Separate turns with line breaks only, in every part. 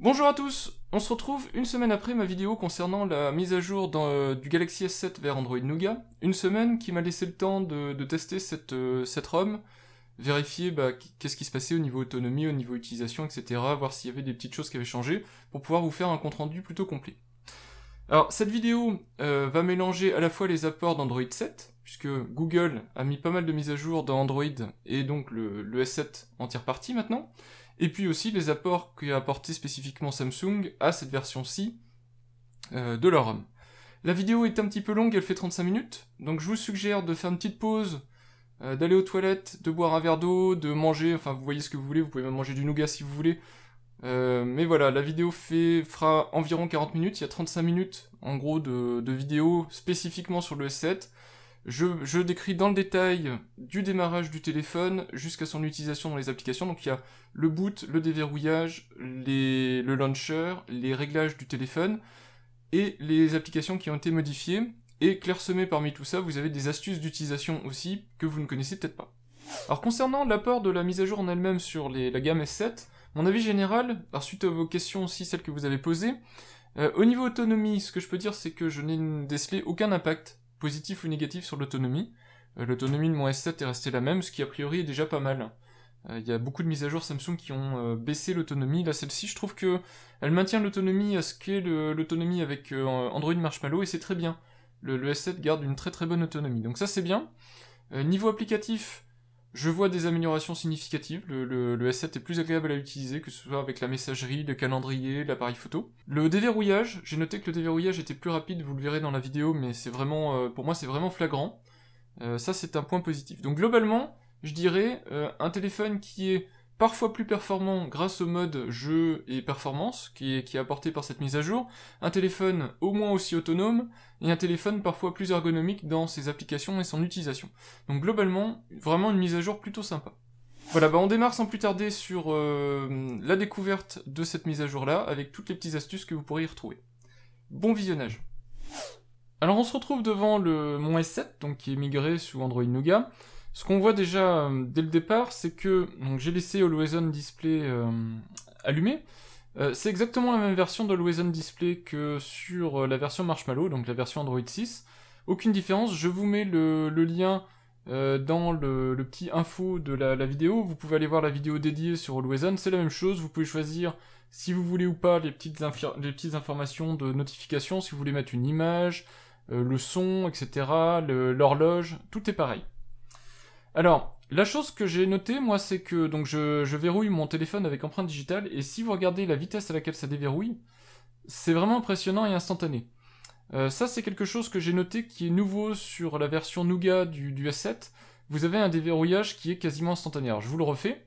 Bonjour à tous On se retrouve une semaine après ma vidéo concernant la mise à jour euh, du Galaxy S7 vers Android Nougat. Une semaine qui m'a laissé le temps de, tester euh, cette, ROM, vérifier bah, qu'est-ce qui se passait au niveau autonomie, au niveau utilisation, etc. Voir s'il y avait des petites choses qui avaient changé pour pouvoir vous faire un compte-rendu plutôt complet. Alors cette vidéo euh, va mélanger à la fois les apports d'Android 7, puisque Google a mis pas mal de mises à jour dans Android et donc le, le S7 en tire partie maintenant, et puis aussi les apports qu'a apporté spécifiquement Samsung à cette version-ci euh, de leur ROM. La vidéo est un petit peu longue, elle fait 35 minutes, donc je vous suggère de faire une petite pause, euh, d'aller aux toilettes, de boire un verre d'eau, de manger, enfin vous voyez ce que vous voulez, vous pouvez même manger du nougat si vous voulez. Euh, mais voilà, la vidéo fait, fera environ 40 minutes, il y a 35 minutes en gros de, de vidéo spécifiquement sur le S7, je, décris dans le détail du démarrage du téléphone jusqu'à son utilisation dans les applications. Donc il y a le boot, le déverrouillage, le launcher, les réglages du téléphone et les applications qui ont été modifiées. Et clairsemé parmi tout ça, vous avez des astuces d'utilisation aussi que vous ne connaissez peut-être pas. Alors concernant l'apport de la mise à jour en elle-même sur la gamme S7, mon avis général, par suite à vos questions aussi, celles que vous avez posées, euh, au niveau autonomie, ce que je peux dire, c'est que je n'ai décelé aucun impact positif ou négatif sur l'autonomie. Euh, l'autonomie de mon S7 est restée la même, ce qui a priori est déjà pas mal. Euh, il y a beaucoup de mises à jour Samsung qui ont euh, baissé l'autonomie. Là, celle-ci, je trouve que elle maintient l'autonomie à ce qu'est l'autonomie avec Android Marshmallow et c'est très bien. Le, le, S7 garde une très très bonne autonomie. Donc ça, c'est bien. niveau applicatif, je vois des améliorations significatives, le, S7 est plus agréable à utiliser, que ce soit avec la messagerie, le calendrier, l'appareil photo. Le déverrouillage, j'ai noté que le déverrouillage était plus rapide, vous le verrez dans la vidéo, mais c'est vraiment, euh, pour moi c'est vraiment flagrant. Euh, ça c'est un point positif. Donc globalement, je dirais, euh, un téléphone qui est parfois plus performant grâce au mode jeu et performance qui est, apporté par cette mise à jour, un téléphone au moins aussi autonome et un téléphone parfois plus ergonomique dans ses applications et son utilisation. Donc globalement, vraiment une mise à jour plutôt sympa. Voilà, bah on démarre sans plus tarder sur euh, la découverte de cette mise à jour là, avec toutes les petites astuces que vous pourrez y retrouver. Bon visionnage Alors on se retrouve devant le mon S7, donc qui est migré sous Android Nougat, ce qu'on voit déjà euh, dès le départ, c'est que j'ai laissé Always Display euh, allumé. Euh, c'est exactement la même version de On Display que sur la version Marshmallow, donc la version Android 6. Aucune différence, je vous mets le, lien dans le, petit info de la, vidéo. Vous pouvez aller voir la vidéo dédiée sur Always c'est la même chose, vous pouvez choisir si vous voulez ou pas les petites, informations de notification, si vous voulez mettre une image, le son, etc., l'horloge, tout est pareil. Alors, la chose que j'ai notée, moi, c'est que donc je, verrouille mon téléphone avec empreinte digitale, et si vous regardez la vitesse à laquelle ça déverrouille, c'est vraiment impressionnant et instantané. Euh, ça, c'est quelque chose que j'ai noté qui est nouveau sur la version Nougat du, S7. Vous avez un déverrouillage qui est quasiment instantané. Alors, je vous le refais.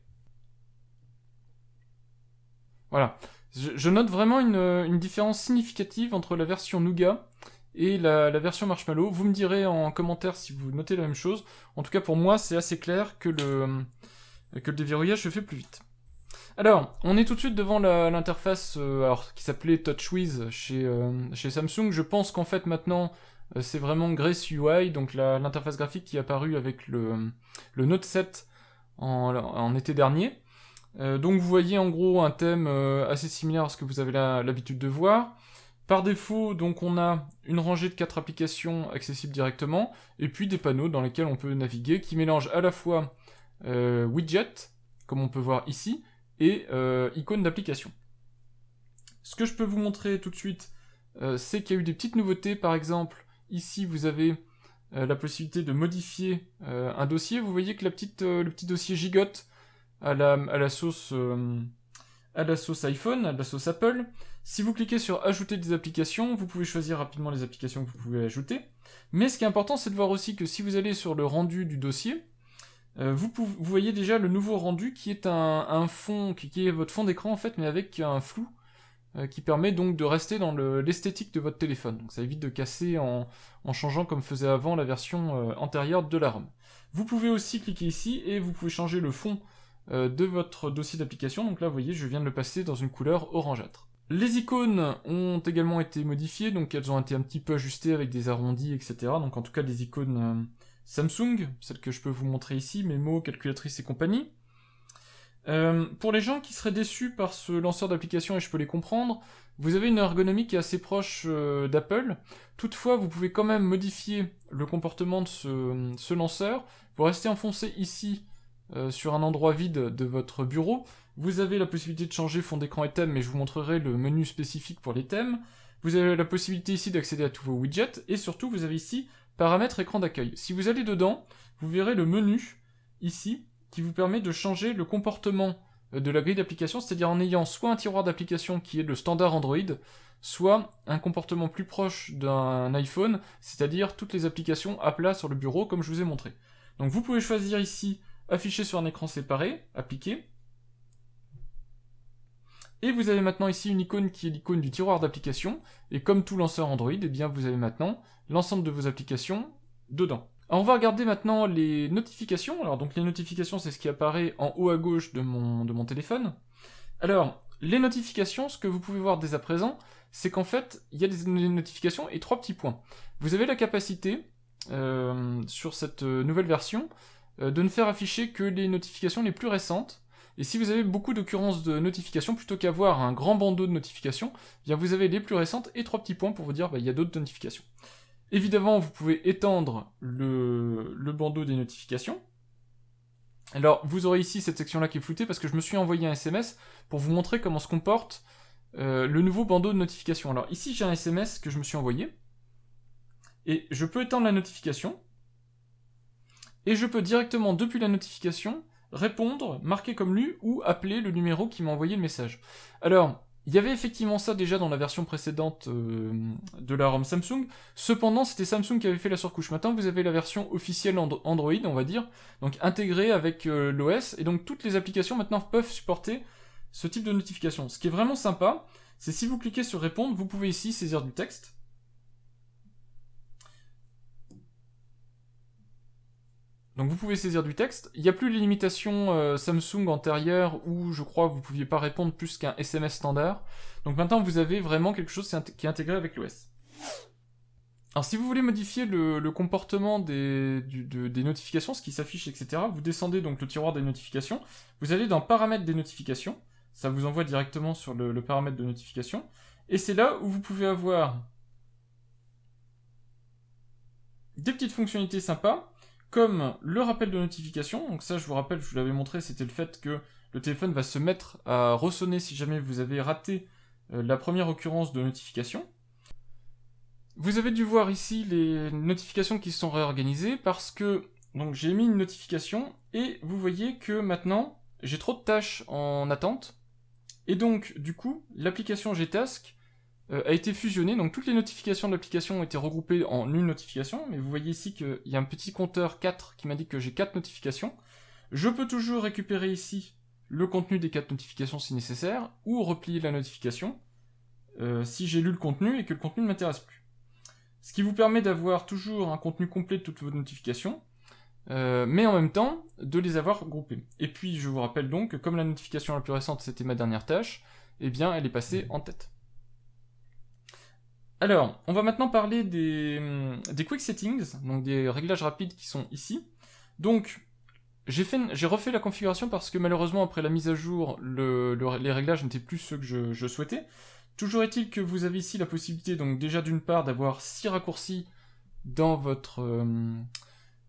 Voilà. Je, note vraiment une, une différence significative entre la version Nougat et la, version Marshmallow. Vous me direz en commentaire si vous notez la même chose. En tout cas, pour moi, c'est assez clair que le, déverrouillage se fait plus vite. Alors, on est tout de suite devant l'interface euh, qui s'appelait TouchWiz euh, chez, Samsung. Je pense qu'en fait, maintenant, euh, c'est vraiment Grace UI, donc l'interface graphique qui est apparue avec le, Note 7 en été dernier. donc, vous voyez en gros un thème assez similaire à ce que vous avez l'habitude de voir. Par défaut, donc on a une rangée de quatre applications accessibles directement, et puis des panneaux dans lesquels on peut naviguer, qui mélangent à la fois euh, widgets, comme on peut voir ici, et euh, icônes d'application. Ce que je peux vous montrer tout de suite, euh, c'est qu'il y a eu des petites nouveautés. Par exemple, ici, vous avez euh, la possibilité de modifier euh, un dossier. Vous voyez que la petite, le petit dossier gigote à la, à la sauce à la sauce iPhone, à la sauce Apple. Si vous cliquez sur Ajouter des applications, vous pouvez choisir rapidement les applications que vous pouvez ajouter. Mais ce qui est important, c'est de voir aussi que si vous allez sur le rendu du dossier, euh, vous, voyez déjà le nouveau rendu qui est un, fond, qui, est votre fond d'écran en fait, mais avec un flou euh, qui permet donc de rester dans l'esthétique de votre téléphone. Donc ça évite de casser en, changeant comme faisait avant la version euh, antérieure de la ROM. Vous pouvez aussi cliquer ici et vous pouvez changer le fond euh, de votre dossier d'application. Donc là, vous voyez, je viens de le passer dans une couleur orangeâtre. Les icônes ont également été modifiées, donc elles ont été un petit peu ajustées avec des arrondis, etc. Donc en tout cas, les icônes euh, Samsung, celles que je peux vous montrer ici, mémo, calculatrice et compagnie. Euh, pour les gens qui seraient déçus par ce lanceur d'application, et je peux les comprendre, vous avez une ergonomie qui est assez proche d'Apple. Toutefois, vous pouvez quand même modifier le comportement de ce lanceur. Vous restez enfoncé ici euh, sur un endroit vide de votre bureau. Vous avez la possibilité de changer fond d'écran et thème, mais je vous montrerai le menu spécifique pour les thèmes. Vous avez la possibilité ici d'accéder à tous vos widgets, et surtout vous avez ici paramètres écran d'accueil. Si vous allez dedans, vous verrez le menu ici qui vous permet de changer le comportement euh, de la grille d'application, c'est-à-dire en ayant soit un tiroir d'application qui est le standard Android, soit un comportement plus proche d'un iPhone, c'est-à-dire toutes les applications à plat sur le bureau comme je vous ai montré. Donc vous pouvez choisir ici affiché sur un écran séparé, Appliquer ». Et vous avez maintenant ici une icône qui est l'icône du tiroir d'application, et comme tout lanceur Android, eh bien vous avez maintenant l'ensemble de vos applications dedans. on va regarder maintenant les notifications. Alors donc les notifications, c'est ce qui apparaît en haut à gauche de mon, de mon téléphone. Alors, les notifications, ce que vous pouvez voir dès à présent, c'est qu'en fait, il y a des notifications et trois petits points. Vous avez la capacité, euh, sur cette euh, nouvelle version, euh, de ne faire afficher que les notifications les plus récentes. Et si vous avez beaucoup d'occurrences de notifications, plutôt qu'avoir un grand bandeau de notifications, eh bien vous avez les plus récentes et trois petits points pour vous dire bah, il y a d'autres notifications. Évidemment, vous pouvez étendre le, bandeau des notifications. Alors, vous aurez ici cette section-là qui est floutée parce que je me suis envoyé un SMS pour vous montrer comment se comporte euh, le nouveau bandeau de notifications. Alors, ici, j'ai un SMS que je me suis envoyé. Et je peux étendre la notification et je peux directement, depuis la notification, répondre, marquer comme lu, ou appeler le numéro qui m'a envoyé le message. Alors, il y avait effectivement ça déjà dans la version précédente euh, de la ROM Samsung, cependant c'était Samsung qui avait fait la surcouche. Maintenant vous avez la version officielle Android, on va dire, donc intégrée avec euh, l'OS, et donc toutes les applications maintenant peuvent supporter ce type de notification. Ce qui est vraiment sympa, c'est si vous cliquez sur répondre, vous pouvez ici saisir du texte, Donc vous pouvez saisir du texte. Il n'y a plus les limitations euh, Samsung antérieures où je crois vous ne pouviez pas répondre plus qu'un SMS standard. Donc maintenant vous avez vraiment quelque chose qui est intégré avec l'OS. Alors si vous voulez modifier le, comportement des, notifications, ce qui s'affiche, etc., vous descendez donc le tiroir des notifications, vous allez dans paramètres des notifications, ça vous envoie directement sur le, le paramètre de notification, et c'est là où vous pouvez avoir des petites fonctionnalités sympas, comme le rappel de notification. Donc ça, je vous rappelle, je vous l'avais montré, c'était le fait que le téléphone va se mettre à ressonner si jamais vous avez raté euh, la première occurrence de notification. Vous avez dû voir ici les notifications qui sont réorganisées parce que donc j'ai mis une notification et vous voyez que maintenant j'ai trop de tâches en attente. Et donc du coup l'application Gtask euh, a été fusionné, donc toutes les notifications de l'application ont été regroupées en une notification, mais vous voyez ici qu'il y a un petit compteur 4 qui m'indique que j'ai 4 notifications. Je peux toujours récupérer ici le contenu des 4 notifications si nécessaire, ou replier la notification euh, si j'ai lu le contenu et que le contenu ne m'intéresse plus. Ce qui vous permet d'avoir toujours un contenu complet de toutes vos notifications, euh, mais en même temps de les avoir groupées. Et puis je vous rappelle donc que comme la notification la plus récente c'était ma dernière tâche, eh bien elle est passée en tête. Alors, on va maintenant parler hum, des, quick settings, donc des réglages rapides qui sont ici. Donc, j'ai refait la configuration parce que malheureusement, après la mise à jour, les réglages n'étaient plus ceux que je, souhaitais. Toujours est-il que vous avez ici la possibilité, donc déjà d'une part, d'avoir 6 raccourcis dans votre, hum,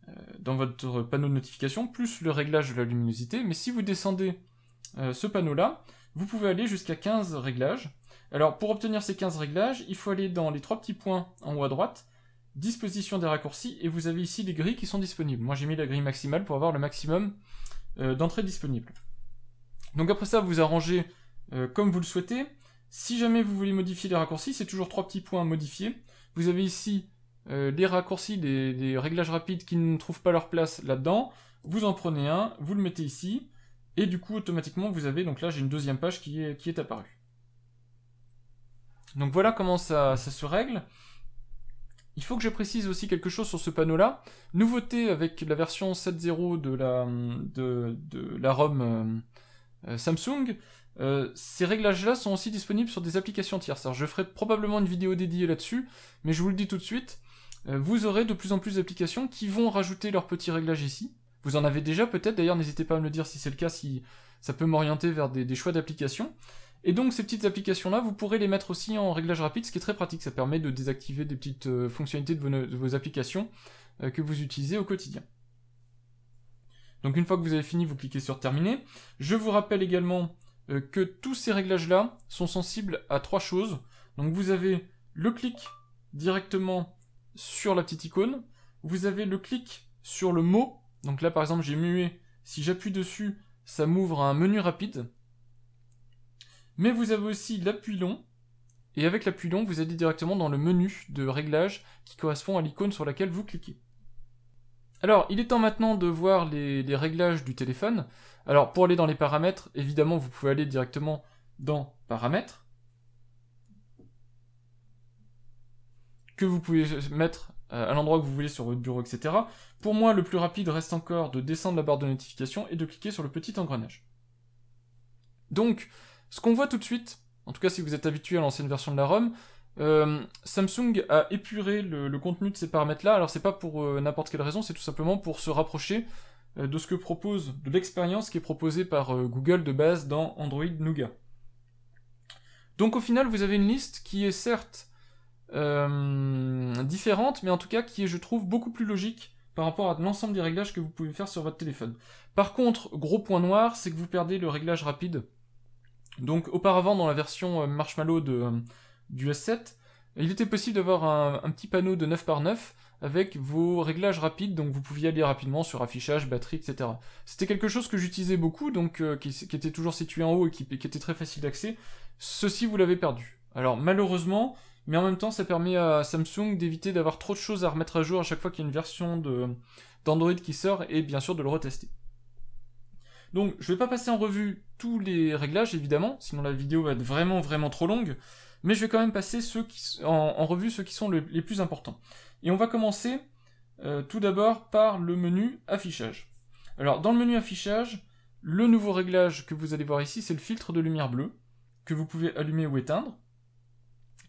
euh, dans votre panneau de notification, plus le réglage de la luminosité. Mais si vous descendez euh, ce panneau-là, vous pouvez aller jusqu'à 15 réglages. Alors pour obtenir ces 15 réglages, il faut aller dans les trois petits points en haut à droite, disposition des raccourcis, et vous avez ici les grilles qui sont disponibles. Moi j'ai mis la grille maximale pour avoir le maximum euh, d'entrées disponibles. Donc après ça, vous arrangez euh, comme vous le souhaitez. Si jamais vous voulez modifier les raccourcis, c'est toujours trois petits points à modifier. Vous avez ici euh, les raccourcis, des réglages rapides qui ne trouvent pas leur place là-dedans. Vous en prenez un, vous le mettez ici, et du coup automatiquement vous avez, donc là j'ai une deuxième page qui est apparue. Donc voilà comment ça, se règle. Il faut que je précise aussi quelque chose sur ce panneau-là. Nouveauté avec la version 7.0 de la, de, la ROM euh, euh, Samsung, euh, ces réglages-là sont aussi disponibles sur des applications tierces. Alors je ferai probablement une vidéo dédiée là-dessus, mais je vous le dis tout de suite, vous aurez de plus en plus d'applications qui vont rajouter leurs petits réglages ici. Vous en avez déjà peut-être, d'ailleurs n'hésitez pas à me le dire si c'est le cas, si ça peut m'orienter vers des choix d'applications. Et donc ces petites applications-là, vous pourrez les mettre aussi en réglage rapide, ce qui est très pratique, ça permet de désactiver des petites euh, fonctionnalités de vos, applications euh, que vous utilisez au quotidien. Donc une fois que vous avez fini, vous cliquez sur Terminer. Je vous rappelle également euh, que tous ces réglages-là sont sensibles à trois choses. Donc vous avez le clic directement sur la petite icône, vous avez le clic sur le mot, donc là par exemple j'ai mué, si j'appuie dessus, ça m'ouvre un menu rapide, mais vous avez aussi l'appui long, et avec l'appui long, vous allez directement dans le menu de réglage qui correspond à l'icône sur laquelle vous cliquez. Alors, il est temps maintenant de voir les, réglages du téléphone. Alors, pour aller dans les paramètres, évidemment, vous pouvez aller directement dans paramètres, que vous pouvez mettre euh, à l'endroit que vous voulez sur votre bureau, etc. Pour moi, le plus rapide reste encore de descendre la barre de notification et de cliquer sur le petit engrenage. Donc, ce qu'on voit tout de suite, en tout cas si vous êtes habitué à l'ancienne version de la ROM, euh, Samsung a épuré le, contenu de ces paramètres-là. Alors c'est pas pour euh, n'importe quelle raison, c'est tout simplement pour se rapprocher euh, de ce que propose, de l'expérience qui est proposée par Google de base dans Android Nougat. Donc au final, vous avez une liste qui est certes différente, mais en tout cas qui est, je trouve, beaucoup plus logique par rapport à l'ensemble des réglages que vous pouvez faire sur votre téléphone. Par contre, gros point noir, c'est que vous perdez le réglage rapide donc auparavant dans la version euh, Marshmallow de, euh, du S7, il était possible d'avoir un, petit panneau de 9 par 9 avec vos réglages rapides, donc vous pouviez aller rapidement sur affichage, batterie, etc. C'était quelque chose que j'utilisais beaucoup, donc euh, qui, était toujours situé en haut et qui, qui était très facile d'accès. Ceci, vous l'avez perdu. Alors malheureusement, mais en même temps, ça permet à Samsung d'éviter d'avoir trop de choses à remettre à jour à chaque fois qu'il y a une version d'Android qui sort et bien sûr de le retester. Donc je vais pas passer en revue tous les réglages évidemment, sinon la vidéo va être vraiment vraiment trop longue, mais je vais quand même passer en, revue ceux qui sont les plus importants. Et on va commencer euh, tout d'abord par le menu affichage. Alors dans le menu affichage, le nouveau réglage que vous allez voir ici, c'est le filtre de lumière bleue, que vous pouvez allumer ou éteindre.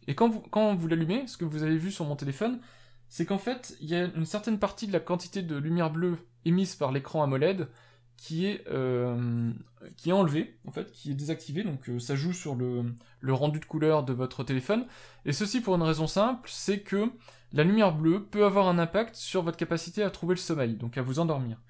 Et quand vous l'allumez, ce que vous avez vu sur mon téléphone, c'est qu'en fait, il y a une certaine partie de la quantité de lumière bleue émise par l'écran AMOLED qui est, euh, qui est enlevé, en fait, qui est désactivé, donc euh, ça joue sur le, rendu de couleur de votre téléphone. Et ceci pour une raison simple, c'est que la lumière bleue peut avoir un impact sur votre capacité à trouver le sommeil, donc à vous endormir.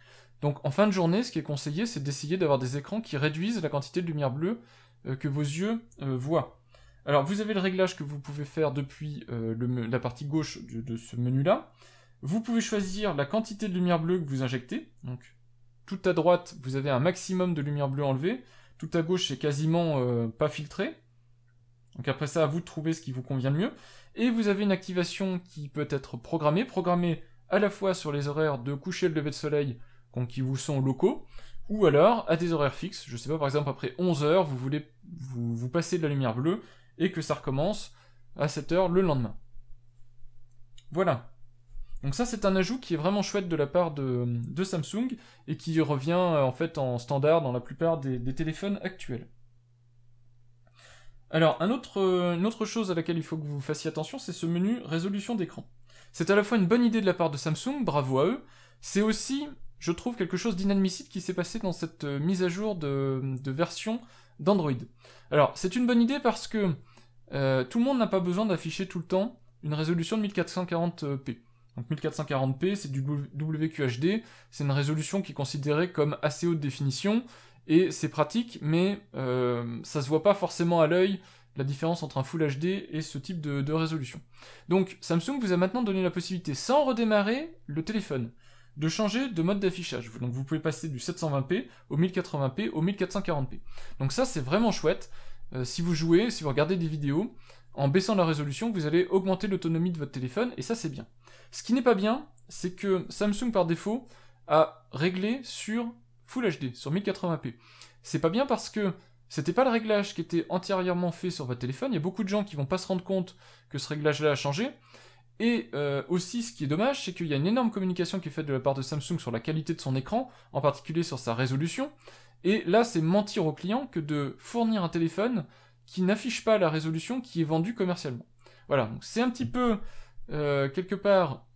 Donc en fin de journée, ce qui est conseillé, c'est d'essayer d'avoir des écrans qui réduisent la quantité de lumière bleue euh, que vos yeux voient. Alors vous avez le réglage que vous pouvez faire depuis la partie gauche de, de ce menu-là. Vous pouvez choisir la quantité de lumière bleue que vous injectez, donc tout à droite, vous avez un maximum de lumière bleue enlevée. Tout à gauche, c'est quasiment euh, pas filtré. Donc après ça, à vous de trouver ce qui vous convient le mieux. Et vous avez une activation qui peut être programmée, programmée à la fois sur les horaires de coucher et de lever de soleil, qui vous sont locaux, ou alors à des horaires fixes. Je sais pas, par exemple, après 11 heures, vous voulez vous, passer de la lumière bleue et que ça recommence à 7 heures le lendemain. Voilà. Donc ça c'est un ajout qui est vraiment chouette de la part de, Samsung et qui revient euh, en fait en standard dans la plupart des, téléphones actuels. Alors un autre, euh, une autre chose à laquelle il faut que vous fassiez attention c'est ce menu résolution d'écran. C'est à la fois une bonne idée de la part de Samsung, bravo à eux, c'est aussi je trouve quelque chose d'inadmissible qui s'est passé dans cette euh, mise à jour de version d'Android. Alors c'est une bonne idée parce que tout le monde n'a pas besoin d'afficher tout le temps une résolution de 1440p. Donc 1440p, c'est du WQHD, c'est une résolution qui est considérée comme assez haute définition, et c'est pratique, mais euh, ça se voit pas forcément à l'œil la différence entre un Full HD et ce type de, résolution. Donc Samsung vous a maintenant donné la possibilité, sans redémarrer le téléphone, de changer de mode d'affichage. Donc vous pouvez passer du 720p au 1080p au 1440p. Donc ça c'est vraiment chouette. Euh, si vous jouez, si vous regardez des vidéos, en baissant la résolution, vous allez augmenter l'autonomie de votre téléphone, et ça c'est bien. Ce qui n'est pas bien, c'est que Samsung par défaut a réglé sur Full HD, sur 1080p. C'est pas bien parce que c'était pas le réglage qui était antérieurement fait sur votre téléphone, il y a beaucoup de gens qui vont pas se rendre compte que ce réglage-là a changé, et euh, aussi, ce qui est dommage, c'est qu'il y a une énorme communication qui est faite de la part de Samsung sur la qualité de son écran, en particulier sur sa résolution. Et là, c'est mentir au client que de fournir un téléphone qui n'affiche pas la résolution qui est vendue commercialement. Voilà, donc c'est un petit peu, euh, quelque part,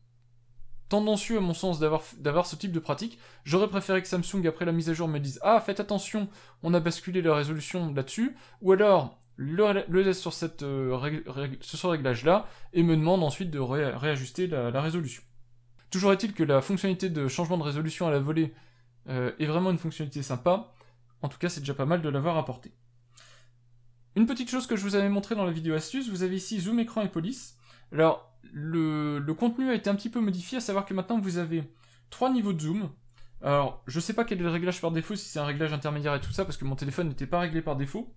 tendancieux à mon sens d'avoir ce type de pratique. J'aurais préféré que Samsung, après la mise à jour, me dise « Ah, faites attention, on a basculé la résolution là-dessus », ou alors le, laisse sur cette, euh, ce réglage-là, et me demande ensuite de réajuster la, résolution. Toujours est-il que la fonctionnalité de changement de résolution à la volée euh, est vraiment une fonctionnalité sympa, en tout cas c'est déjà pas mal de l'avoir apportée. Une petite chose que je vous avais montré dans la vidéo astuce, vous avez ici zoom écran et police. Alors, le, contenu a été un petit peu modifié, à savoir que maintenant vous avez trois niveaux de zoom. Alors, je ne sais pas quel est le réglage par défaut, si c'est un réglage intermédiaire et tout ça, parce que mon téléphone n'était pas réglé par défaut.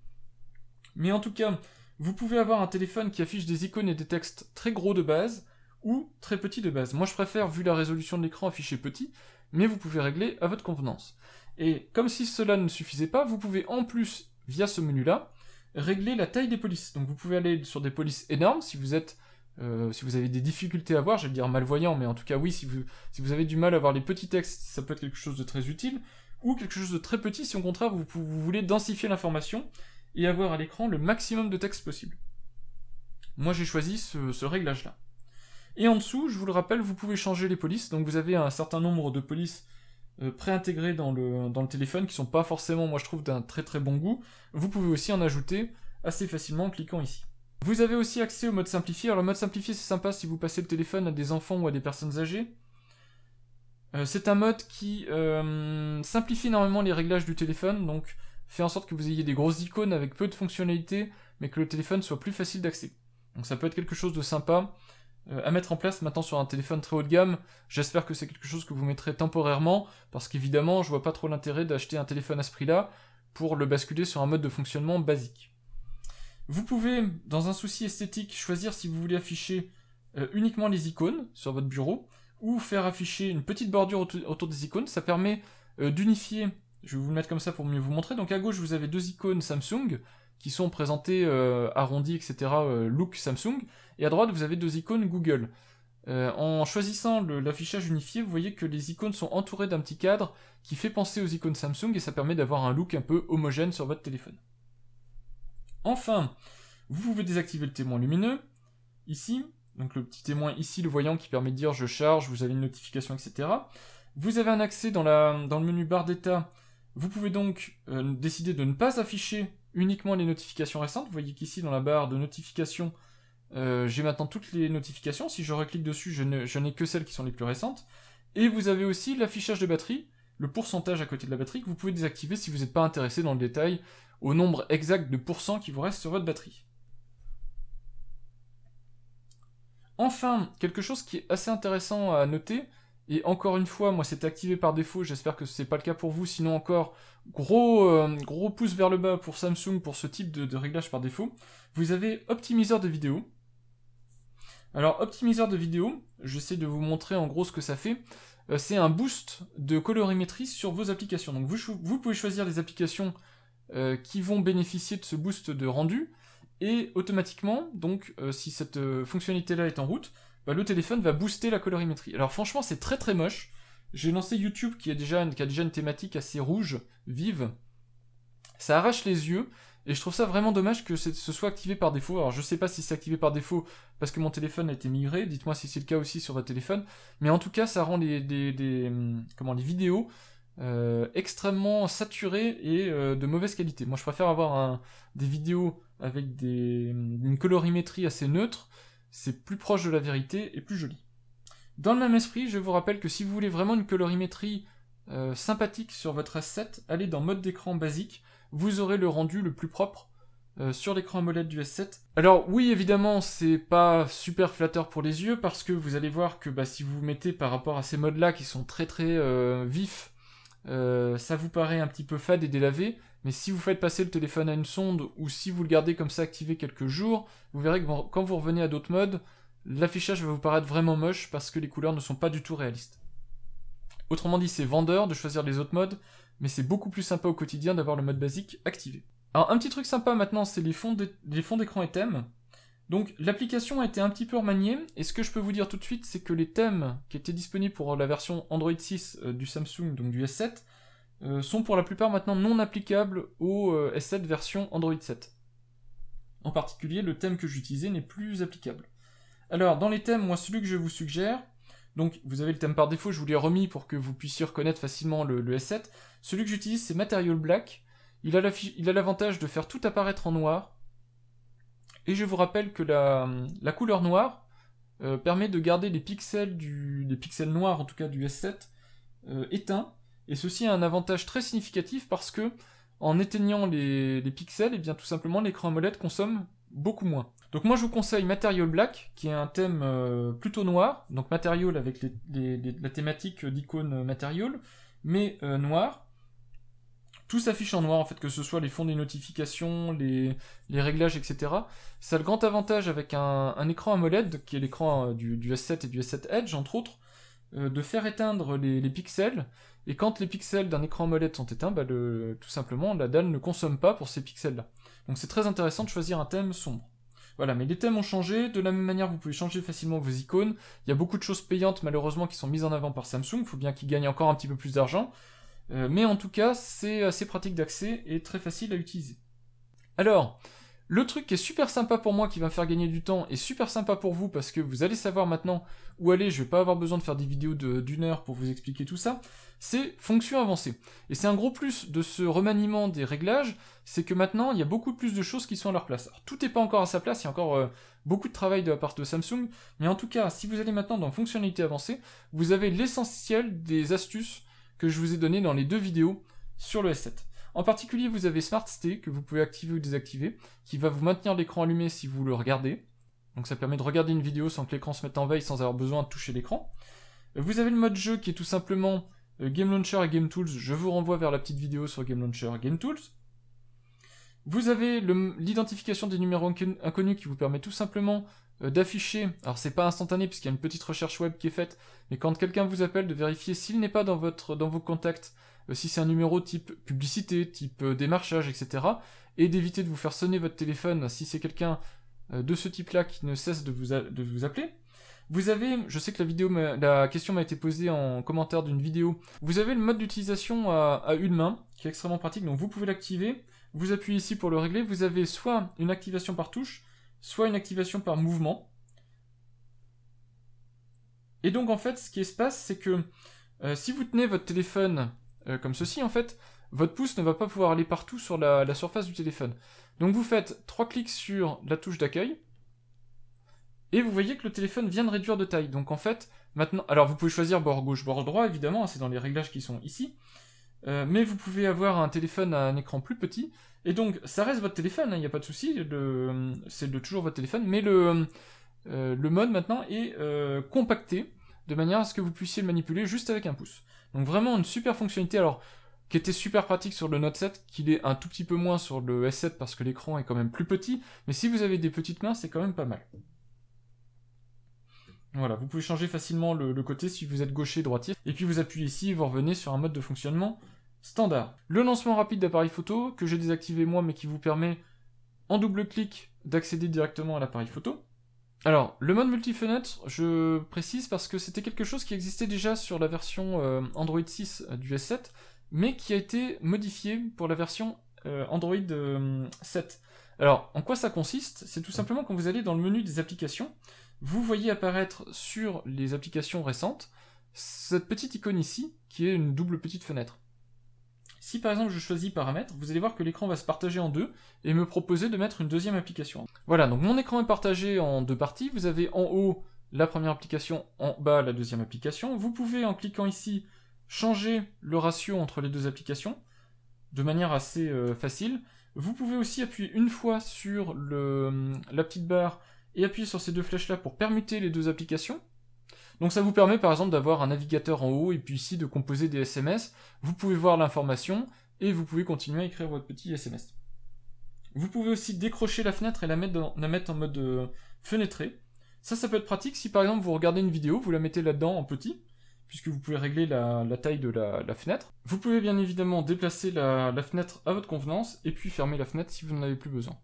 Mais en tout cas, vous pouvez avoir un téléphone qui affiche des icônes et des textes très gros de base, ou très petits de base. Moi, je préfère, vu la résolution de l'écran, afficher petit, mais vous pouvez régler à votre convenance. Et comme si cela ne suffisait pas, vous pouvez en plus, via ce menu-là, régler la taille des polices. Donc vous pouvez aller sur des polices énormes si vous êtes euh, si vous avez des difficultés à voir, j'allais dire malvoyant, mais en tout cas oui, si vous, si vous avez du mal à voir les petits textes, ça peut être quelque chose de très utile, ou quelque chose de très petit si au contraire vous, voulez densifier l'information et avoir à l'écran le maximum de texte possible. Moi j'ai choisi ce réglage-là. Et en dessous, je vous le rappelle, vous pouvez changer les polices, donc vous avez un certain nombre de polices euh, préintégrés dans le, téléphone qui sont pas forcément, moi je trouve, d'un très très bon goût. Vous pouvez aussi en ajouter assez facilement en cliquant ici. Vous avez aussi accès au mode simplifié. Alors le mode simplifié c'est sympa si vous passez le téléphone à des enfants ou à des personnes âgées. Euh, c'est un mode qui euh, simplifie énormément les réglages du téléphone, donc fait en sorte que vous ayez des grosses icônes avec peu de fonctionnalités, mais que le téléphone soit plus facile d'accès. Donc ça peut être quelque chose de sympa euh, à mettre en place maintenant sur un téléphone très haut de gamme. J'espère que c'est quelque chose que vous mettrez temporairement, parce qu'évidemment, je vois pas trop l'intérêt d'acheter un téléphone à ce prix-là pour le basculer sur un mode de fonctionnement basique. Vous pouvez, dans un souci esthétique, choisir si vous voulez afficher euh, uniquement les icônes sur votre bureau, ou faire afficher une petite bordure autour des icônes. Ça permet euh, d'unifier, je vais vous le mettre comme ça pour mieux vous montrer. Donc à gauche, vous avez deux icônes Samsung, qui sont présentés euh, arrondis, etc., euh, look Samsung, et à droite vous avez deux icônes Google. Euh, en choisissant l'affichage unifié, vous voyez que les icônes sont entourées d'un petit cadre qui fait penser aux icônes Samsung et ça permet d'avoir un look un peu homogène sur votre téléphone. Enfin, vous pouvez désactiver le témoin lumineux, ici, donc le petit témoin ici, le voyant qui permet de dire je charge, vous avez une notification, etc. Vous avez un accès dans, la, dans le menu barre d'état. Vous pouvez donc décider de ne pas afficher uniquement les notifications récentes. Vous voyez qu'ici, dans la barre de notifications, euh, j'ai maintenant toutes les notifications. Si je reclique dessus, je n'ai que celles qui sont les plus récentes. Et vous avez aussi l'affichage de batterie, le pourcentage à côté de la batterie que vous pouvez désactiver si vous n'êtes pas intéressé dans le détail au nombre exact de pourcents qui vous reste sur votre batterie. Enfin, quelque chose qui est assez intéressant à noter, et encore une fois, moi c'est activé par défaut, j'espère que ce n'est pas le cas pour vous, sinon encore, gros, euh, gros pouce vers le bas pour Samsung pour ce type de, réglage par défaut. Vous avez optimiseur de vidéo. Alors optimiseur de vidéo, j'essaie de vous montrer en gros ce que ça fait. Euh, c'est un boost de colorimétrie sur vos applications. Donc vous, vous pouvez choisir les applications euh, qui vont bénéficier de ce boost de rendu. Et automatiquement, donc si cette fonctionnalité-là est en route, bah, le téléphone va booster la colorimétrie. Alors franchement, c'est très très moche. J'ai lancé YouTube qui, déjà a déjà une thématique assez rouge, vive. Ça arrache les yeux. Et je trouve ça vraiment dommage que ce soit activé par défaut. Alors je sais pas si c'est activé par défaut parce que mon téléphone a été migré. Dites-moi si c'est le cas aussi sur votre téléphone. Mais en tout cas, ça rend les, hum, comment, vidéos euh, extrêmement saturées et euh, de mauvaise qualité. Moi, je préfère avoir des vidéos avec hum, une colorimétrie assez neutre c'est plus proche de la vérité et plus joli. Dans le même esprit, je vous rappelle que si vous voulez vraiment une colorimétrie euh, sympathique sur votre S7, allez dans mode d'écran basique, vous aurez le rendu le plus propre euh, sur l'écran AMOLED du S7. Alors oui, évidemment, c'est pas super flatteur pour les yeux parce que vous allez voir que bah, si vous vous mettez par rapport à ces modes-là qui sont très très euh, vifs, ça vous paraît un petit peu fade et délavé, mais si vous faites passer le téléphone à une sonde ou si vous le gardez comme ça activé quelques jours, vous verrez que quand vous revenez à d'autres modes, l'affichage va vous paraître vraiment moche parce que les couleurs ne sont pas du tout réalistes. Autrement dit, c'est vendeur de choisir les autres modes, mais c'est beaucoup plus sympa au quotidien d'avoir le mode basique activé. Alors un petit truc sympa maintenant, c'est les fonds d'écran et thèmes. Donc l'application a été un petit peu remaniée, et ce que je peux vous dire tout de suite, c'est que les thèmes qui étaient disponibles pour la version Android 6 euh, du Samsung, donc du S7, euh, sont pour la plupart maintenant non applicables au euh, S7 version Android 7. En particulier, le thème que j'utilisais n'est plus applicable. Alors, dans les thèmes, moi, celui que je vous suggère, donc vous avez le thème par défaut, je vous l'ai remis pour que vous puissiez reconnaître facilement le, S7. Celui que j'utilise, c'est Material Black. Il a l'avantage de faire tout apparaître en noir. Et je vous rappelle que la, couleur noire euh, permet de garder les pixels, les pixels noirs, en tout cas du S7, éteints et ceci a un avantage très significatif parce que, en éteignant les, pixels, et eh bien tout simplement l'écran AMOLED consomme beaucoup moins. Donc moi je vous conseille Material Black, qui est un thème euh, plutôt noir, donc Material avec la thématique d'icône euh, Material, mais euh, noir. Tout s'affiche en noir en fait, que ce soit les fonds des notifications, les, réglages, etc. Ça a le grand avantage avec un, écran AMOLED, qui est l'écran du, S7 et du S7 Edge entre autres, de faire éteindre les pixels et quand les pixels d'un écran AMOLED sont éteints, bah, tout simplement, la dalle ne consomme pas pour ces pixels-là. Donc c'est très intéressant de choisir un thème sombre. Voilà, mais les thèmes ont changé, de la même manière vous pouvez changer facilement vos icônes, il y a beaucoup de choses payantes malheureusement qui sont mises en avant par Samsung, Il faut bien qu'ils gagnent encore un petit peu plus d'argent, euh, mais en tout cas c'est assez pratique d'accès et très facile à utiliser. Alors, le truc qui est super sympa pour moi, qui va me faire gagner du temps, et super sympa pour vous, parce que vous allez savoir maintenant où aller, je vais pas avoir besoin de faire des vidéos d'une heure pour vous expliquer tout ça, c'est fonction avancée. Et c'est un gros plus de ce remaniement des réglages, c'est que maintenant, il y a beaucoup plus de choses qui sont à leur place. Alors, tout n'est pas encore à sa place, il y a encore euh, beaucoup de travail de la part de Samsung, mais en tout cas, si vous allez maintenant dans fonctionnalités avancées, vous avez l'essentiel des astuces que je vous ai données dans les deux vidéos sur le S7. En particulier, vous avez Smart Stay que vous pouvez activer ou désactiver, qui va vous maintenir l'écran allumé si vous le regardez. Donc ça permet de regarder une vidéo sans que l'écran se mette en veille, sans avoir besoin de toucher l'écran. Vous avez le mode jeu qui est tout simplement euh, Game Launcher et Game Tools. Je vous renvoie vers la petite vidéo sur Game Launcher et Game Tools. Vous avez l'identification des numéros inconnus qui vous permet tout simplement euh, d'afficher, alors c'est pas instantané puisqu'il y a une petite recherche web qui est faite, mais quand quelqu'un vous appelle, de vérifier s'il n'est pas dans, votre, dans vos contacts euh, si c'est un numéro type publicité, type euh, démarchage, etc. Et d'éviter de vous faire sonner votre téléphone si c'est quelqu'un euh, de ce type-là qui ne cesse de vous, vous appeler. Vous avez, je sais que la vidéo, la question m'a été posée en commentaire d'une vidéo. Vous avez le mode d'utilisation à, une main, qui est extrêmement pratique, donc vous pouvez l'activer. Vous appuyez ici pour le régler. Vous avez soit une activation par touche, soit une activation par mouvement. Et donc en fait, ce qui se passe, c'est que si vous tenez votre téléphone euh, comme ceci en fait, votre pouce ne va pas pouvoir aller partout sur la, surface du téléphone. Donc vous faites trois clics sur la touche d'accueil, et vous voyez que le téléphone vient de réduire de taille. Donc en fait, maintenant, alors vous pouvez choisir bord gauche, bord droit, évidemment, hein, c'est dans les réglages qui sont ici. Euh, mais vous pouvez avoir un téléphone à un écran plus petit, et donc ça reste votre téléphone, hein, il n'y a pas de souci, c'est toujours votre téléphone, mais le, euh, le mode maintenant est compacté, de manière à ce que vous puissiez le manipuler juste avec un pouce. Donc vraiment une super fonctionnalité. Alors, qui était super pratique sur le Note 7, qu'il est un tout petit peu moins sur le S7 parce que l'écran est quand même plus petit, mais si vous avez des petites mains, c'est quand même pas mal. Voilà, vous pouvez changer facilement le, côté si vous êtes gaucher, droitier, et puis vous appuyez ici vous revenez sur un mode de fonctionnement standard. Le lancement rapide d'appareil photo, que j'ai désactivé moi, mais qui vous permet en double clic d'accéder directement à l'appareil photo. Alors, le mode multi-fenêtre, je précise parce que c'était quelque chose qui existait déjà sur la version euh, Android 6 euh, du S7, mais qui a été modifié pour la version euh, Android 7. Alors, en quoi ça consiste C'est tout simplement quand vous allez dans le menu des applications, vous voyez apparaître sur les applications récentes cette petite icône ici, qui est une double petite fenêtre. Si par exemple je choisis paramètres, vous allez voir que l'écran va se partager en deux et me proposer de mettre une deuxième application. Voilà, donc mon écran est partagé en deux parties. Vous avez en haut la première application, en bas la deuxième application. Vous pouvez en cliquant ici changer le ratio entre les deux applications de manière assez euh, facile. Vous pouvez aussi appuyer une fois sur hum, la petite barre et appuyer sur ces deux flèches là pour permuter les deux applications. Donc ça vous permet par exemple d'avoir un navigateur en haut et puis ici de composer des SMS. Vous pouvez voir l'information et vous pouvez continuer à écrire votre petit SMS. Vous pouvez aussi décrocher la fenêtre et la mettre, en mode euh, fenêtré. Ça, ça peut être pratique si par exemple vous regardez une vidéo, vous la mettez là-dedans en petit, puisque vous pouvez régler la, taille de la, fenêtre. Vous pouvez bien évidemment déplacer la, fenêtre à votre convenance et puis fermer la fenêtre si vous n'en avez plus besoin.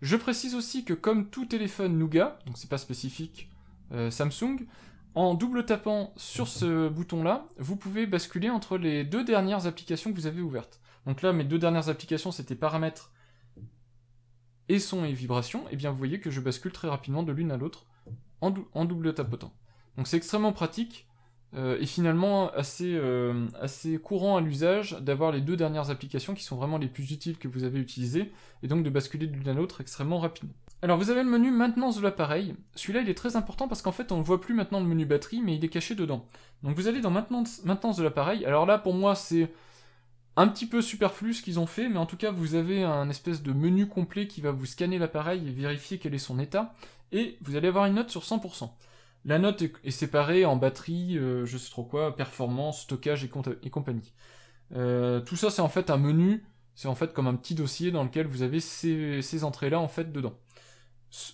Je précise aussi que comme tout téléphone Nougat, donc c'est pas spécifique euh, Samsung, en double tapant sur ce bouton-là, vous pouvez basculer entre les deux dernières applications que vous avez ouvertes. Donc là, mes deux dernières applications, c'était paramètres et son et vibration. Et eh bien, vous voyez que je bascule très rapidement de l'une à l'autre en, double tapotant. Donc c'est extrêmement pratique euh, et finalement assez, euh, assez courant à l'usage d'avoir les deux dernières applications qui sont vraiment les plus utiles que vous avez utilisées et donc de basculer de l'une à l'autre extrêmement rapidement. Alors vous avez le menu maintenance de l'appareil. Celui-là il est très important parce qu'en fait on ne voit plus maintenant le menu batterie mais il est caché dedans. Donc vous allez dans maintenance, de l'appareil. Alors là pour moi c'est un petit peu superflu ce qu'ils ont fait mais en tout cas vous avez un espèce de menu complet qui va vous scanner l'appareil et vérifier quel est son état. Et vous allez avoir une note sur 100%. La note est, séparée en batterie, euh, je sais trop quoi, performance, stockage et, et compagnie. Euh, tout ça c'est en fait un menu, c'est en fait comme un petit dossier dans lequel vous avez ces entrées là en fait dedans.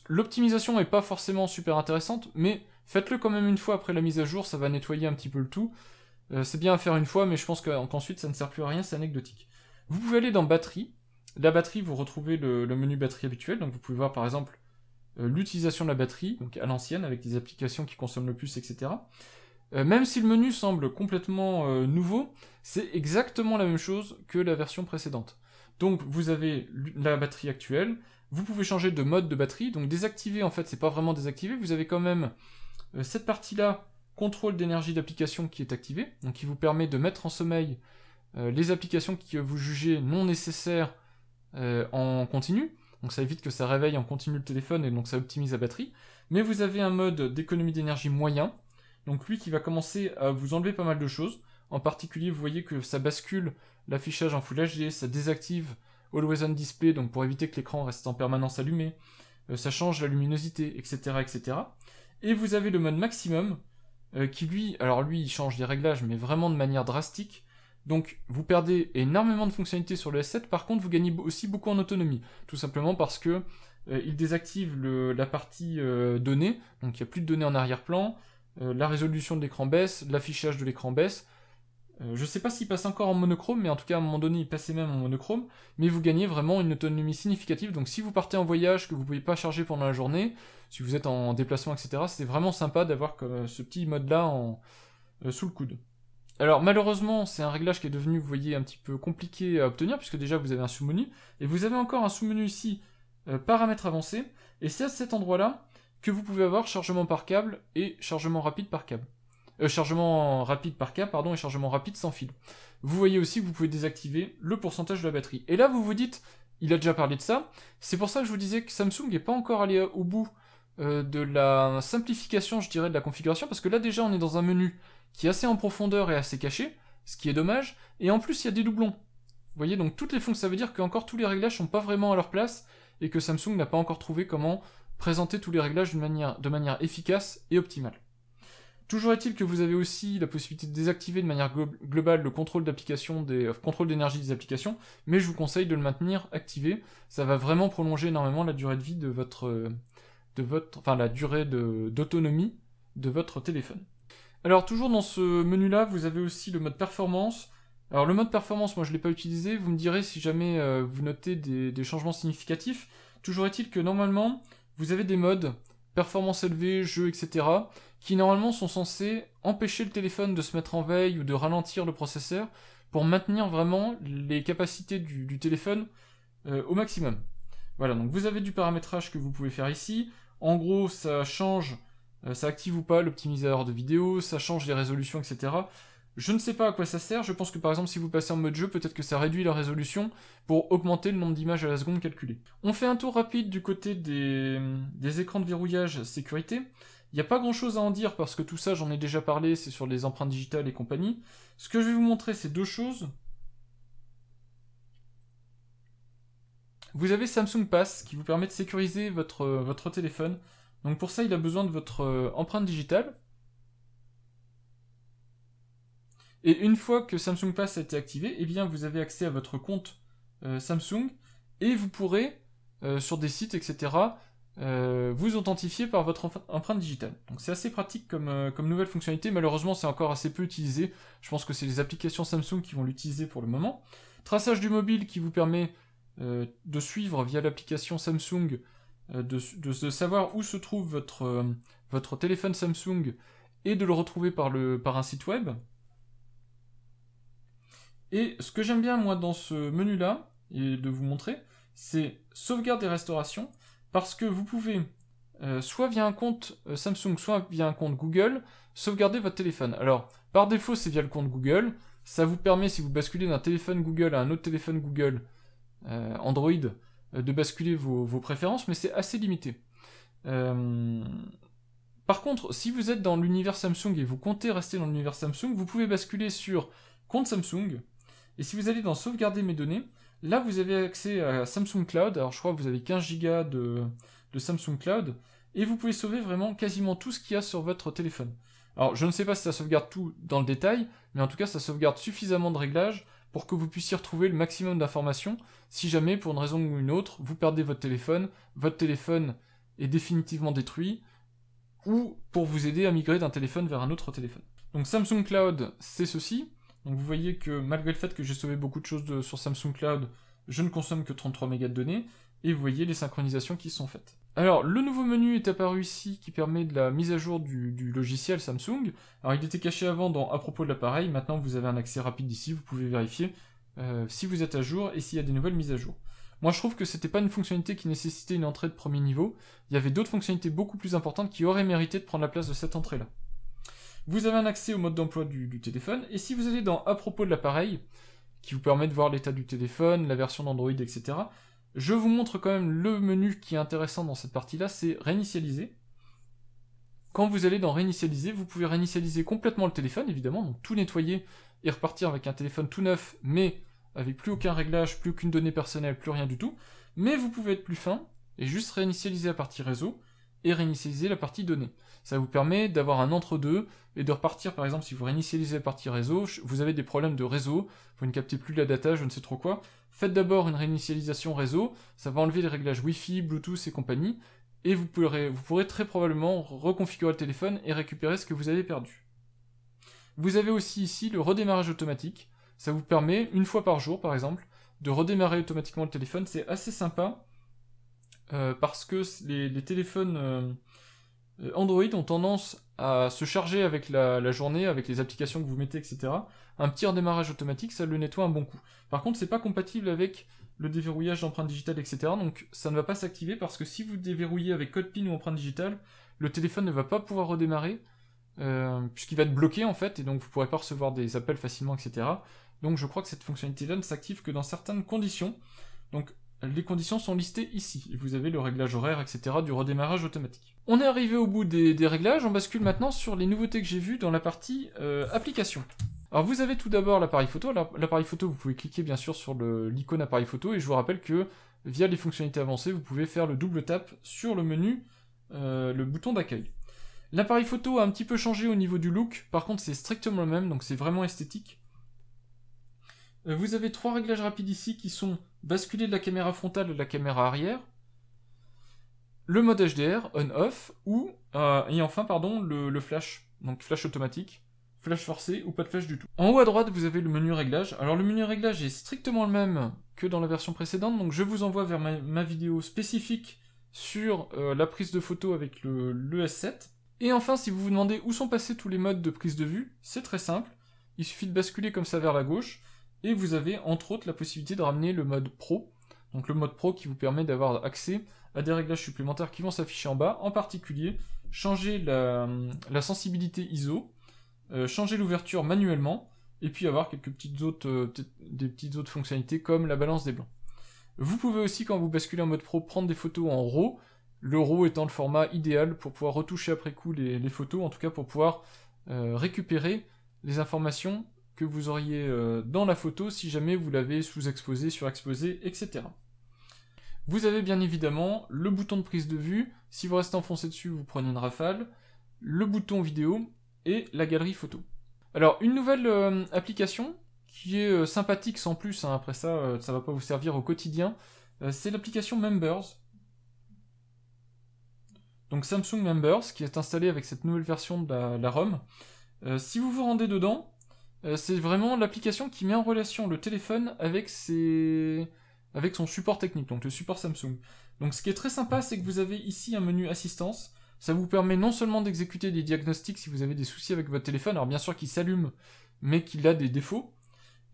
L'optimisation n'est pas forcément super intéressante, mais faites-le quand même une fois après la mise à jour, ça va nettoyer un petit peu le tout. Euh, c'est bien à faire une fois, mais je pense qu'ensuite ça ne sert plus à rien, c'est anecdotique. Vous pouvez aller dans batterie. La batterie, vous retrouvez le, menu batterie habituel, donc vous pouvez voir par exemple euh, l'utilisation de la batterie, donc à l'ancienne, avec des applications qui consomment le plus, etc. Euh, même si le menu semble complètement nouveau, c'est exactement la même chose que la version précédente. Donc vous avez la batterie actuelle, vous pouvez changer de mode de batterie, donc désactiver en fait, c'est pas vraiment désactivé, vous avez quand même euh, cette partie-là, contrôle d'énergie d'application qui est activée, donc qui vous permet de mettre en sommeil euh, les applications que vous jugez non nécessaires euh, en continu, donc ça évite que ça réveille en continu le téléphone et donc ça optimise la batterie, mais vous avez un mode d'économie d'énergie moyen, donc lui qui va commencer à vous enlever pas mal de choses, en particulier vous voyez que ça bascule l'affichage en Full HD, ça désactive Always on display, donc pour éviter que l'écran reste en permanence allumé, euh, ça change la luminosité, etc., etc. Et vous avez le mode maximum, euh, qui lui, alors lui, il change les réglages, mais vraiment de manière drastique. Donc vous perdez énormément de fonctionnalités sur le S7, par contre vous gagnez aussi beaucoup en autonomie, tout simplement parce que euh, il désactive la partie données, donc il n'y a plus de données en arrière-plan, la résolution de l'écran baisse, l'affichage de l'écran baisse, euh, je ne sais pas s'il passe encore en monochrome, mais en tout cas à un moment donné il passait même en monochrome, mais vous gagnez vraiment une autonomie significative, donc si vous partez en voyage, que vous ne pouvez pas charger pendant la journée, si vous êtes en déplacement, etc., c'est vraiment sympa d'avoir euh, ce petit mode-là euh, sous le coude. Alors malheureusement, c'est un réglage qui est devenu, vous voyez, un petit peu compliqué à obtenir, puisque déjà vous avez un sous-menu, et vous avez encore un sous-menu ici, paramètres avancés, et c'est à cet endroit-là que vous pouvez avoir chargement par câble et chargement rapide par câble. Euh, chargement rapide par cas, pardon, et chargement rapide sans fil. Vous voyez aussi que vous pouvez désactiver le pourcentage de la batterie. Et là, vous vous dites, il a déjà parlé de ça, c'est pour ça que je vous disais que Samsung n'est pas encore allé au bout euh, de la simplification, je dirais, de la configuration, parce que là, déjà, on est dans un menu qui est assez en profondeur et assez caché, ce qui est dommage, et en plus, il y a des doublons. Vous voyez, donc toutes les fonctions, ça veut dire qu'encore tous les réglages sont pas vraiment à leur place, et que Samsung n'a pas encore trouvé comment présenter tous les réglages de manière efficace et optimale. Toujours est-il que vous avez aussi la possibilité de désactiver de manière globale le contrôle des euh, d'énergie des applications, mais je vous conseille de le maintenir activé. Ça va vraiment prolonger énormément la durée de vie de votre euh, de votre enfin la durée d'autonomie de, votre téléphone. Alors toujours dans ce menu là, vous avez aussi le mode performance. Alors le mode performance, moi je l'ai pas utilisé. Vous me direz si jamais euh, vous notez des, des changements significatifs. Toujours est-il que normalement vous avez des modes performance élevée, jeu, etc qui normalement sont censés empêcher le téléphone de se mettre en veille ou de ralentir le processeur pour maintenir vraiment les capacités du, téléphone euh, au maximum. Voilà, donc vous avez du paramétrage que vous pouvez faire ici. En gros, ça change, euh, ça active ou pas l'optimiseur de vidéo, ça change les résolutions, etc. Je ne sais pas à quoi ça sert, je pense que par exemple si vous passez en mode jeu, peut-être que ça réduit la résolution pour augmenter le nombre d'images à la seconde calculées. On fait un tour rapide du côté des écrans de verrouillage sécurité. Il n'y a pas grand chose à en dire parce que tout ça, j'en ai déjà parlé, c'est sur les empreintes digitales et compagnie. Ce que je vais vous montrer, c'est deux choses. Vous avez Samsung Pass qui vous permet de sécuriser votre, euh, votre téléphone. Donc pour ça, il a besoin de votre euh, empreinte digitale. Et une fois que Samsung Pass a été activé, eh bien vous avez accès à votre compte euh, Samsung et vous pourrez, sur des sites, etc., euh, vous authentifier par votre empreinte digitale. Donc c'est assez pratique euh, comme, nouvelle fonctionnalité, malheureusement c'est encore assez peu utilisé, je pense que c'est les applications Samsung qui vont l'utiliser pour le moment. Traçage du mobile qui vous permet euh, de suivre via l'application Samsung, de, savoir où se trouve votre, téléphone Samsung et de le retrouver par, par un site web. Et ce que j'aime bien moi dans ce menu là, et de vous montrer, c'est sauvegarde et restauration » parce que vous pouvez, euh, soit via un compte euh, Samsung, soit via un compte Google, sauvegarder votre téléphone. Alors, par défaut, c'est via le compte Google. Ça vous permet, si vous basculez d'un téléphone Google à un autre téléphone Google euh, Android, de basculer vos, vos préférences, mais c'est assez limité. Par contre, si vous êtes dans l'univers Samsung et vous comptez rester dans l'univers Samsung, vous pouvez basculer sur compte Samsung. Et si vous allez dans sauvegarder mes données, Là, vous avez accès à Samsung Cloud. Alors, je crois que vous avez 15 Go de, de, Samsung Cloud. Et vous pouvez sauver vraiment quasiment tout ce qu'il y a sur votre téléphone. Alors, je ne sais pas si ça sauvegarde tout dans le détail, mais en tout cas, ça sauvegarde suffisamment de réglages pour que vous puissiez retrouver le maximum d'informations si jamais, pour une raison ou une autre, vous perdez votre téléphone, votre téléphone est définitivement détruit, ou pour vous aider à migrer d'un téléphone vers un autre téléphone. Donc Samsung Cloud, c'est ceci. Donc vous voyez que malgré le fait que j'ai sauvé beaucoup de choses sur Samsung Cloud, je ne consomme que 33 mégas de données, et vous voyez les synchronisations qui sont faites. Alors, le nouveau menu est apparu ici qui permet de la mise à jour du, logiciel Samsung. Alors, il était caché avant dans à propos de l'appareil, maintenant vous avez un accès rapide ici, vous pouvez vérifier euh, si vous êtes à jour et s'il y a des nouvelles mises à jour. Moi, je trouve que c'était pas une fonctionnalité qui nécessitait une entrée de premier niveau, il y avait d'autres fonctionnalités beaucoup plus importantes qui auraient mérité de prendre la place de cette entrée-là. Vous avez un accès au mode d'emploi du, téléphone, et si vous allez dans À propos de l'appareil, qui vous permet de voir l'état du téléphone, la version d'Android, etc., je vous montre quand même le menu qui est intéressant dans cette partie-là, c'est Réinitialiser. Quand vous allez dans Réinitialiser, vous pouvez réinitialiser complètement le téléphone, évidemment, donc tout nettoyer et repartir avec un téléphone tout neuf, mais avec plus aucun réglage, plus aucune donnée personnelle, plus rien du tout. Mais vous pouvez être plus fin et juste réinitialiser la partie réseau et réinitialiser la partie données. Ça vous permet d'avoir un entre-deux et de repartir, par exemple, si vous réinitialisez la partie réseau, vous avez des problèmes de réseau, vous ne captez plus la data, je ne sais trop quoi. Faites d'abord une réinitialisation réseau, ça va enlever les réglages Wi-Fi, Bluetooth et compagnie, et vous pourrez, vous pourrez très probablement reconfigurer le téléphone et récupérer ce que vous avez perdu. Vous avez aussi ici le redémarrage automatique, ça vous permet, une fois par jour par exemple, de redémarrer automatiquement le téléphone, c'est assez sympa, euh, parce que les, téléphones euh, euh, Android ont tendance à se charger avec la, journée, avec les applications que vous mettez, etc. Un petit redémarrage automatique, ça le nettoie un bon coup. Par contre, c'est pas compatible avec le déverrouillage d'empreintes digitales, etc. Donc ça ne va pas s'activer parce que si vous déverrouillez avec code PIN ou empreinte digitale, le téléphone ne va pas pouvoir redémarrer. puisqu'il va être bloqué en fait, et donc vous ne pourrez pas recevoir des appels facilement, etc. Donc je crois que cette fonctionnalité-là ne s'active que dans certaines conditions. Donc les conditions sont listées ici, vous avez le réglage horaire, etc. du redémarrage automatique. On est arrivé au bout des, réglages, on bascule maintenant sur les nouveautés que j'ai vues dans la partie euh, application. Alors vous avez tout d'abord l'appareil photo. L'appareil photo, vous pouvez cliquer bien sûr sur l'icône appareil photo, et je vous rappelle que via les fonctionnalités avancées, vous pouvez faire le double tap sur le menu, euh, le bouton d'accueil. L'appareil photo a un petit peu changé au niveau du look, par contre c'est strictement le même, donc c'est vraiment esthétique. Euh, vous avez trois réglages rapides ici qui sont basculer de la caméra frontale à la caméra arrière, le mode HDR, on-off, ou, euh, et enfin, pardon, le, flash, donc flash automatique, flash forcé ou pas de flash du tout. En haut à droite, vous avez le menu réglage. Alors, le menu réglage est strictement le même que dans la version précédente, donc je vous envoie vers ma, vidéo spécifique sur euh, la prise de photo avec le, le S7. Et enfin, si vous vous demandez où sont passés tous les modes de prise de vue, c'est très simple. Il suffit de basculer comme ça vers la gauche. Et vous avez entre autres la possibilité de ramener le mode Pro, donc le mode Pro qui vous permet d'avoir accès à des réglages supplémentaires qui vont s'afficher en bas, en particulier changer la, sensibilité ISO, euh, changer l'ouverture manuellement, et puis avoir quelques petites autres, euh, des petites autres fonctionnalités comme la balance des blancs. Vous pouvez aussi, quand vous basculez en mode pro, prendre des photos en RAW, le RAW étant le format idéal pour pouvoir retoucher après coup les, photos, en tout cas pour pouvoir euh, récupérer les informations que vous auriez euh, dans la photo si jamais vous l'avez sous-exposé, surexposé, etc. Vous avez bien évidemment le bouton de prise de vue, si vous restez enfoncé dessus, vous prenez une rafale, le bouton vidéo et la galerie photo. Alors, une nouvelle euh, application qui est euh, sympathique sans plus, hein, après ça, ça ça va pas vous servir au quotidien, c'est l'application Members. Donc Samsung Members, qui est installée avec cette nouvelle version de la ROM. si vous vous rendez dedans, euh, c'est vraiment l'application qui met en relation le téléphone avec avec son support technique, donc le support Samsung. Donc ce qui est très sympa, c'est que vous avez ici un menu assistance. Ça vous permet non seulement d'exécuter des diagnostics si vous avez des soucis avec votre téléphone, alors bien sûr qu'il s'allume, mais qu'il a des défauts.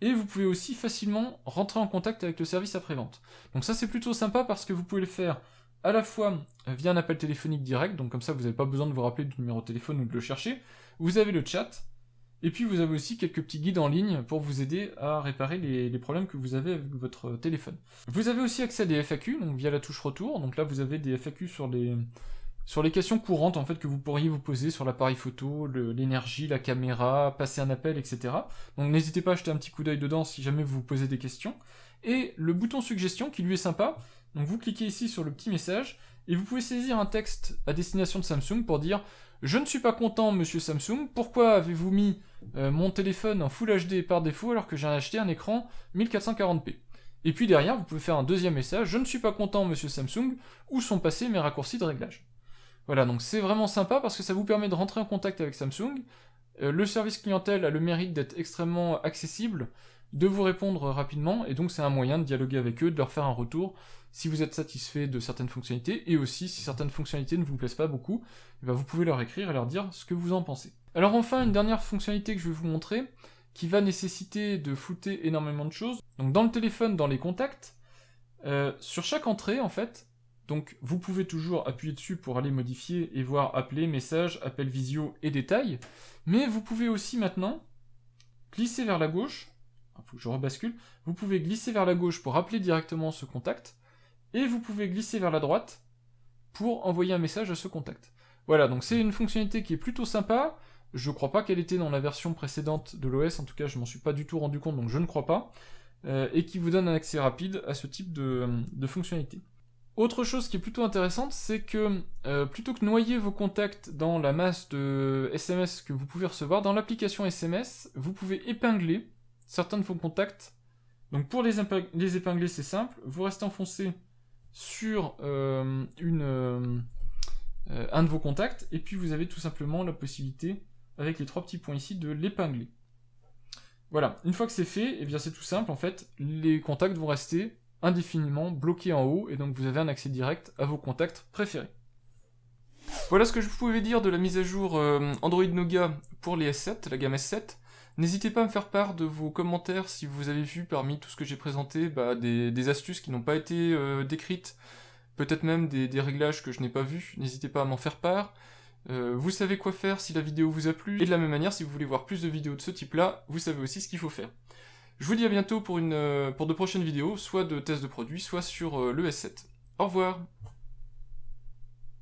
Et vous pouvez aussi facilement rentrer en contact avec le service après-vente. Donc ça c'est plutôt sympa parce que vous pouvez le faire à la fois euh, via un appel téléphonique direct, donc comme ça vous n'avez pas besoin de vous rappeler du numéro de téléphone ou de le chercher. Vous avez le chat, et puis vous avez aussi quelques petits guides en ligne pour vous aider à réparer les, problèmes que vous avez avec votre téléphone. Vous avez aussi accès à des FAQ, donc via la touche retour. Donc là vous avez des FAQ sur les, sur les questions courantes en fait que vous pourriez vous poser sur l'appareil photo, l'énergie, la caméra, passer un appel, etc. Donc n'hésitez pas à jeter un petit coup d'œil dedans si jamais vous vous posez des questions. Et le bouton suggestion qui lui est sympa, donc vous cliquez ici sur le petit message et vous pouvez saisir un texte à destination de Samsung pour dire je ne suis pas content, monsieur Samsung. Pourquoi avez-vous mis euh, mon téléphone en Full HD par défaut alors que j'ai acheté un écran 1440p Et puis derrière, vous pouvez faire un deuxième message Je ne suis pas content, monsieur Samsung. Où sont passés mes raccourcis de réglage Voilà, donc c'est vraiment sympa parce que ça vous permet de rentrer en contact avec Samsung. Euh, le service clientèle a le mérite d'être extrêmement accessible de vous répondre rapidement, et donc c'est un moyen de dialoguer avec eux, de leur faire un retour si vous êtes satisfait de certaines fonctionnalités, et aussi si certaines fonctionnalités ne vous plaisent pas beaucoup, eh ben, vous pouvez leur écrire et leur dire ce que vous en pensez. Alors enfin, une dernière fonctionnalité que je vais vous montrer, qui va nécessiter de flouter énormément de choses. Donc dans le téléphone, dans les contacts, euh, sur chaque entrée en fait, donc vous pouvez toujours appuyer dessus pour aller modifier et voir appeler, message, appel visio et détails, mais vous pouvez aussi maintenant glisser vers la gauche je rebascule, vous pouvez glisser vers la gauche pour appeler directement ce contact, et vous pouvez glisser vers la droite pour envoyer un message à ce contact. Voilà, donc c'est une fonctionnalité qui est plutôt sympa, je ne crois pas qu'elle était dans la version précédente de l'OS, en tout cas je m'en suis pas du tout rendu compte, donc je ne crois pas, euh, et qui vous donne un accès rapide à ce type de, euh, fonctionnalité. Autre chose qui est plutôt intéressante, c'est que euh, plutôt que noyer vos contacts dans la masse de SMS que vous pouvez recevoir, dans l'application SMS, vous pouvez épingler certains de vos contacts. Donc pour les, épingler, c'est simple. Vous restez enfoncé sur euh, une, euh, euh, un de vos contacts, et puis vous avez tout simplement la possibilité, avec les trois petits points ici, de l'épingler. Voilà, une fois que c'est fait, et eh bien c'est tout simple en fait, les contacts vont rester indéfiniment bloqués en haut, et donc vous avez un accès direct à vos contacts préférés. Voilà ce que je pouvais dire de la mise à jour Android Noga pour les S7, la gamme S7. N'hésitez pas à me faire part de vos commentaires si vous avez vu parmi tout ce que j'ai présenté bah, des, astuces qui n'ont pas été euh, décrites, peut-être même des, réglages que je n'ai pas vus, n'hésitez pas à m'en faire part. Euh, vous savez quoi faire si la vidéo vous a plu, et de la même manière, si vous voulez voir plus de vidéos de ce type-là, vous savez aussi ce qu'il faut faire. Je vous dis à bientôt pour, une, euh, pour de prochaines vidéos, soit de tests de produits, soit sur le S7. Au revoir